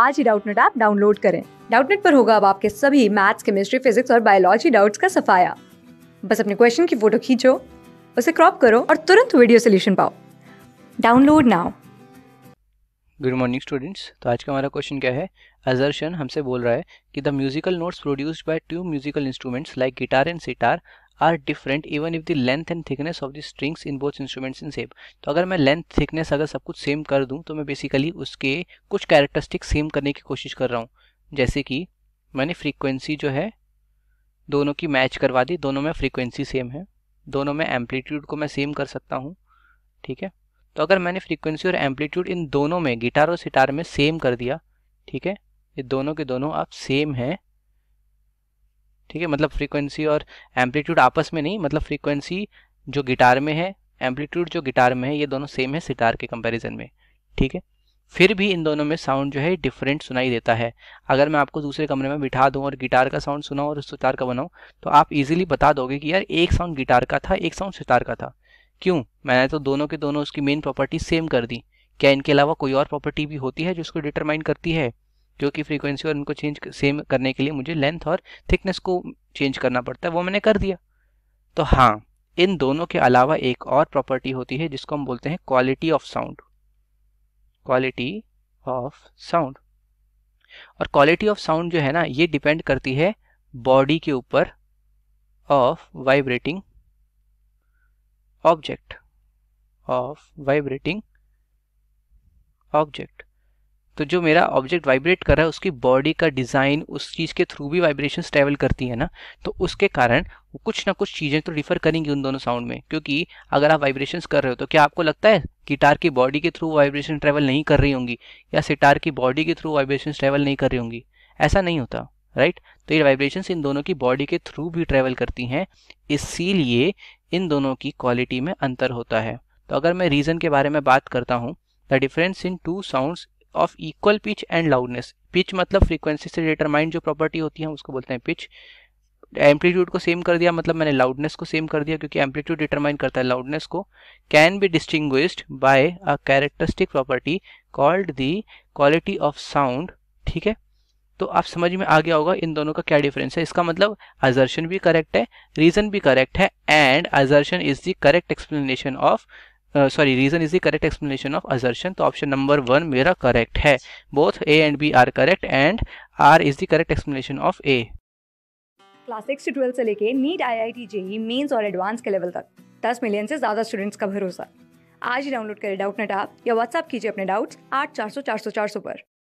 आज ही Doubtnut app download करें डाउटनेट पर होगा अब आपके सभी मैथ्स केमिस्ट्री फिजिक्स और बायोलॉजी डाउट्स का सफाया बस अपने क्वेश्चन की फोटो खींचो उसे क्रॉप करो और तुरंत वीडियो सोल्यूशन पाओ download now good morning students तो आज का हमारा क्वेश्चन क्या है अजर्शन हमसे बोल रहा है कि the musical notes produced by two musical instruments like guitar and sitar are different even if the length and thickness of the strings in both instruments in same तो अगर मैं लेंथ थिकनेस अगर सब कुछ सेम कर दूँ तो मैं बेसिकली उसके कुछ कैरेक्टरिस्टिक सेम करने की कोशिश कर रहा हूँ जैसे कि मैंने फ्रीक्वेंसी जो है दोनों की मैच करवा दी दोनों में फ्रीक्वेंसी सेम है दोनों में एम्पलीट्यूड को मैं सेम कर सकता हूँ ठीक है तो अगर मैंने फ्रीक्वेंसी और एम्पलीट्यूड इन दोनों में गिटार और सितार में सेम कर दिया ठीक है ये दोनों के दोनों आप सेम हैं ठीक है मतलब फ्रीक्वेंसी और एम्पलीट्यूड आपस में नहीं मतलब फ्रीक्वेंसी जो गिटार में है एम्पलीट्यूड जो गिटार में है ये दोनों सेम है सितार के कंपैरिजन में ठीक है फिर भी इन दोनों में साउंड जो है डिफरेंट सुनाई देता है अगर मैं आपको दूसरे कमरे में बिठा दूँ और गिटार का साउंड सुनाऊँ और सितार का बनाऊँ तो आप इजिली बता दोगे कि यार एक साउंड गिटार का था एक साउंड सितार का था क्यों मैंने तो दोनों के दोनों उसकी मेन प्रॉपर्टी सेम कर दी क्या इनके अलावा कोई और प्रॉपर्टी भी होती है जिसको डिटरमाइन करती है जो कि फ्रीक्वेंसी और इनको चेंज सेम करने के लिए मुझे लेंथ और थिकनेस को चेंज करना पड़ता है वो मैंने कर दिया तो हाँ इन दोनों के अलावा एक और प्रॉपर्टी होती है जिसको हम बोलते हैं quality of sound quality of sound और क्वालिटी ऑफ साउंड जो है ना ये डिपेंड करती है बॉडी के ऊपर of vibrating object of vibrating object तो जो मेरा ऑब्जेक्ट वाइब्रेट कर रहा है उसकी बॉडी का डिज़ाइन उस चीज़ के थ्रू भी वाइब्रेशन ट्रेवल करती है ना तो उसके कारण कुछ ना कुछ चीज़ें तो डिफर करेंगी उन दोनों साउंड में क्योंकि अगर आप वाइब्रेशंस कर रहे हो तो क्या आपको लगता है गिटार की बॉडी के थ्रू वाइब्रेशन ट्रेवल नहीं कर रही होंगी या सिटार की बॉडी के थ्रू वाइब्रेशन ट्रेवल नहीं कर रही होंगी ऐसा नहीं होता राइट तो ये वाइब्रेशंस इन दोनों की बॉडी के थ्रू भी ट्रेवल करती हैं इसीलिए इन दोनों की क्वालिटी में अंतर होता है तो अगर मैं रीज़न के बारे में बात करता हूँ the difference in two sounds of equal pitch and loudness pitch मतलब फ्रीक्वेंसी से डिटरमाइंड जो प्रॉपर्टी होती है उसको बोलते हैं पिच एम्पलीट्यूड को सेम कर दिया मतलब मैंने लाउडनेस को सेम कर दिया क्योंकि एम्पलीट्यूड डिटरमाइन करता है लाउडनेस को can be distinguished by a characteristic property called the quality of sound ठीक है तो आप समझ में आ गया होगा इन दोनों का क्या डिफरेंस है इसका मतलब अजर्शन भी करेक्ट है रीजन भी करेक्ट है and assertion is the correct explanation of sorry reason is the correct explanation of assertion तो ऑप्शन नंबर वन मेरा करेक्ट है both A and B are correct and R is the correct explanation of A class six से twelfth से लेके NEET I I T JEE mains और advance के level तक दस मिलियन से ज़्यादा स्टूडेंट्स का भरोसा आज ही डाउनलोड करें डाउट नेट आप या व्हाट्सअप कीजिए अपने डाउट्स आठ चार सौ चार सौ चार सौ पर